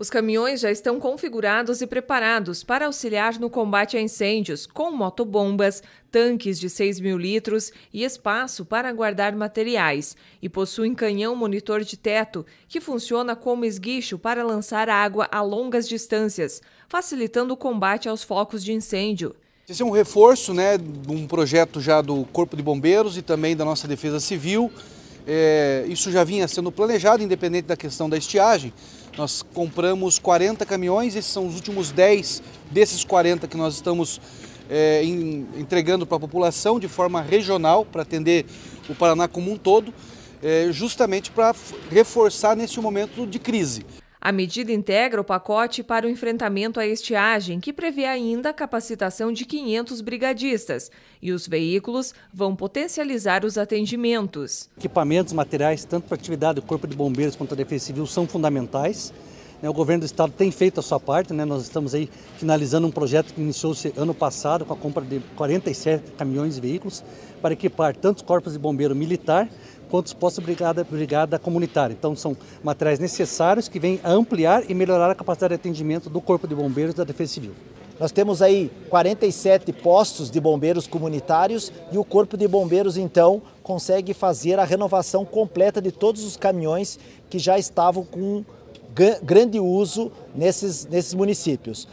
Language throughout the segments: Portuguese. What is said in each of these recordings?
Os caminhões já estão configurados e preparados para auxiliar no combate a incêndios, com motobombas, tanques de 6 mil litros e espaço para guardar materiais, e possuem canhão monitor de teto, que funciona como esguicho para lançar água a longas distâncias, facilitando o combate aos focos de incêndio. Esse é um reforço, né, um projeto já do Corpo de Bombeiros e também da nossa Defesa Civil. É, isso já vinha sendo planejado, independente da questão da estiagem. Nós compramos 40 caminhões, esses são os últimos 10 desses 40 que nós estamos é, em, entregando para a população de forma regional, para atender o Paraná como um todo, é, justamente para reforçar neste momento de crise. A medida integra o pacote para o enfrentamento à estiagem, que prevê ainda a capacitação de 500 brigadistas, e os veículos vão potencializar os atendimentos. Equipamentos, materiais, tanto para a atividade do Corpo de Bombeiros quanto a Defesa Civil, são fundamentais. Né? O governo do estado tem feito a sua parte, né? nós estamos aí finalizando um projeto que iniciou-se ano passado com a compra de 47 caminhões e veículos para equipar tanto os corpos de bombeiro militar quanto postos brigada, brigada comunitária. Então, são materiais necessários que vêm ampliar e melhorar a capacidade de atendimento do Corpo de Bombeiros da Defesa Civil. Nós temos aí 47 postos de bombeiros comunitários e o Corpo de Bombeiros, então, consegue fazer a renovação completa de todos os caminhões que já estavam com grande uso nesses, nesses municípios.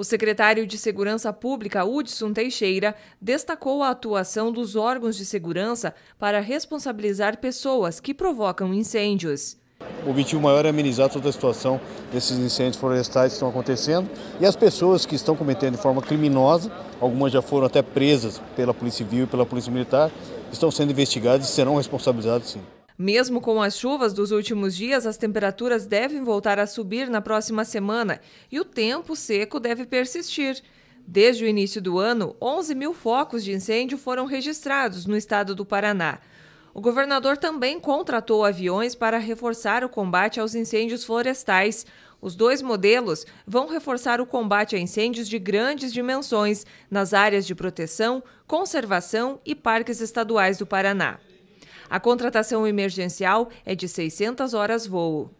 O secretário de Segurança Pública, Hudson Teixeira, destacou a atuação dos órgãos de segurança para responsabilizar pessoas que provocam incêndios. O objetivo maior é amenizar toda a situação desses incêndios florestais que estão acontecendo e as pessoas que estão cometendo de forma criminosa, algumas já foram até presas pela Polícia Civil e pela Polícia Militar, estão sendo investigadas e serão responsabilizadas sim. Mesmo com as chuvas dos últimos dias, as temperaturas devem voltar a subir na próxima semana e o tempo seco deve persistir. Desde o início do ano, 11 mil focos de incêndio foram registrados no estado do Paraná. O governador também contratou aviões para reforçar o combate aos incêndios florestais. Os dois modelos vão reforçar o combate a incêndios de grandes dimensões nas áreas de proteção, conservação e parques estaduais do Paraná. A contratação emergencial é de 600 horas voo.